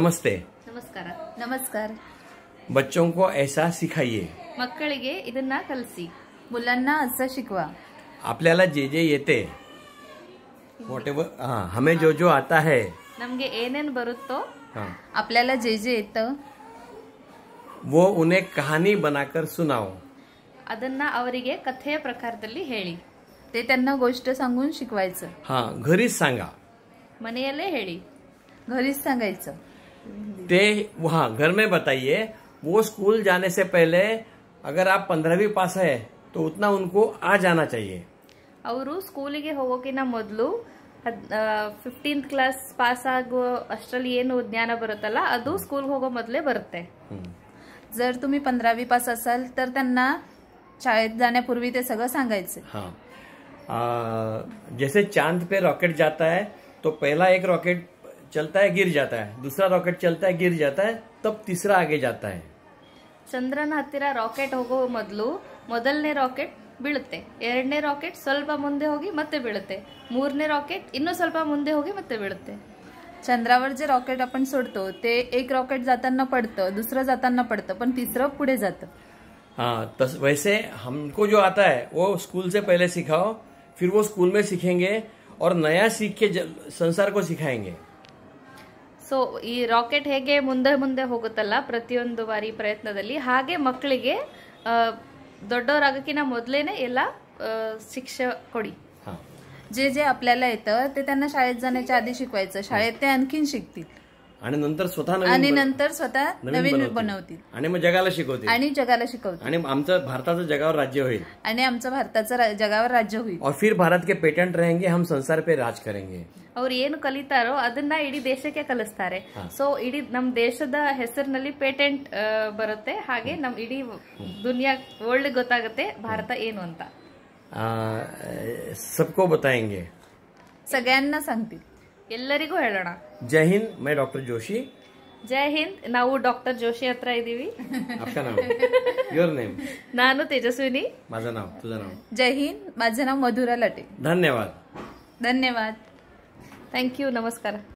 नमस्ते नमस्कार नमस्कार बच्चों को ऐसा सिखाइए ಮಕ್ಕಳಿಗೆ ಇದನ್ನ कलसी मुलांना असं शिकवा आपल्याला जे जे येते वॉट एव्हर हमें जो जो आता है ನಮ್ಗೆ ಏನೇನ್ बरतो हाँ, आपल्याला जे जे येतं वो उन्हें कहानी बनाकर सुनाओ अदन्ना ಅವರಿಗೆ ಕಥೆಯ ಪ್ರಕಾರದಲ್ಲಿ ಹೇಳಿ ते त्यांना गोष्ट सांगून शिकवायचं हाँ घरीच सांगा मनेले हेळी घरीच सांगायचं ते वहाँ घर में बताइए वो स्कूल जाने से पहले अगर आप पंद्रहवीं पास है तो उतना उनको आ जाना चाहिए ಅವರು ಸ್ಕೂಲಿಗೆ ಹೋಗೋಕಿನ ಮೊದಲು ಫಿಫ್ಟೀನ್ತ್ ಕ್ಲಾಸ್ ಪಾಸ್ ಆಗೋ ಅಷ್ಟರಲ್ಲಿ ಏನು ज्ञान ಬರುತ್ತಲ್ಲ ಅದು ಸ್ಕೂಲ್ಗೆ ಹೋಗೋ ಮೊದಲೇ ಬರುತ್ತೆ जर तुम्हें पंधरावी पास असल तर शायद जाने पूर्वी ते सगळं सांगायचं हाँ आ, जैसे चांद पे रॉकेट जाता है तो पहला एक रॉकेट चलता है गिर जाता है दूसरा रॉकेट चलता है गिर जाता है तब तीसरा आगे जाता है चंद्रन ಹತ್ತಿರ रॉकेट हो मदलू मोदलने रॉकेट ಬೀಳುತ್ತೆ एरने रॉकेट स्वल्प मुंदे ಹೋಗಿ मत ಬೀಳುತ್ತೆ मूरने रॉकेट इन स्वल्प मुंदे होगी मत ಬೀಳುತ್ತೆ चंद्रावर जे रॉकेट अपन सोडतो ते एक रॉकेट जाना पडतं दुसर जाना पडतं पण तिसरं पुढे जो हाँ तस वैसे हमको जो आता है वो स्कूल से पहले सिखाओ फिर वो स्कूल में सीखेंगे और नया सीख के संसार को सिखाएंगे ಸೊ ಈ ರಾಕೆಟ್ ಹೇಗೆ ಮುಂದೆ ಮುಂದೆ ಹೋಗುತ್ತಲ್ಲ ಪ್ರತಿಯೊಂದು ಬಾರಿ ಪ್ರಯತ್ನದಲ್ಲಿ ಹಾಗೆ ಮಕ್ಕಳಿಗೆ ದೊಡ್ಡವರಾಗಕ್ಕಿಂತ ಮೊದಲೇನೆ ಎಲ್ಲ ಶಿಕ್ಷೆ ಕೊಡಿ जे जे आपल्याला येतं ते त्यांना शाळेत जाण्याच्या आधी शिकवायचं शाळेत ते आणखीन शिकतील आणि नंतर स्वतः आणि नंतर स्वतः नवीन बनवतील आणि मग जगाला शिकवतील आणि जगाला शिकवतील आणि आमचं भारताचं जगावर राज्य होईल आणि आमचं भारताचं जगावर राज्य होईल और फिर भारत के पेटंट रहेंगे हम संसार पे राज करेंगे ಅವ್ರು ಏನು ಕಲಿತಾರೋ ಅದನ್ನ ಇಡೀ ದೇಶಕ್ಕೆ ಕಲಿಸ್ತಾರೆ ಸೊ ಇಡೀ ನಮ್ಮ ದೇಶದ ಹೆಸರಿನಲ್ಲಿ ಪೇಟೆಂಟ್ ಬರುತ್ತೆ ಹಾಗೆ ನಮ್ ಇಡೀ ದುನಿಯಾ ವರ್ಲ್ಡ್ ಗೊತ್ತಾಗುತ್ತೆ ಭಾರತ ಏನು ಅಂತ सबको बताएंगे सगळ्यांना सांगतील ಎಲ್ಲರಿಗೂ ಹೇಳೋಣ ಜೈ ಹಿಂದ್ ಮೈ ಡಾಕ್ಟರ್ ಜೋಶಿ ಜೈ ಹಿಂದ್ ನಾವು ಡಾಕ್ಟರ್ ಜೋಶಿ ಹತ್ರ ಇದೀವಿ ನೇಮ್ ನಾನು ತೇಜಸ್ವಿನಿ ಜೈ ಹಿಂದ್ ಮಾಜ ನಾವು ಮಧುರಾ ಲಟೆ ಧನ್ಯವಾದ ಧನ್ಯವಾದ ಥ್ಯಾಂಕ್ ಯು ನಮಸ್ಕಾರ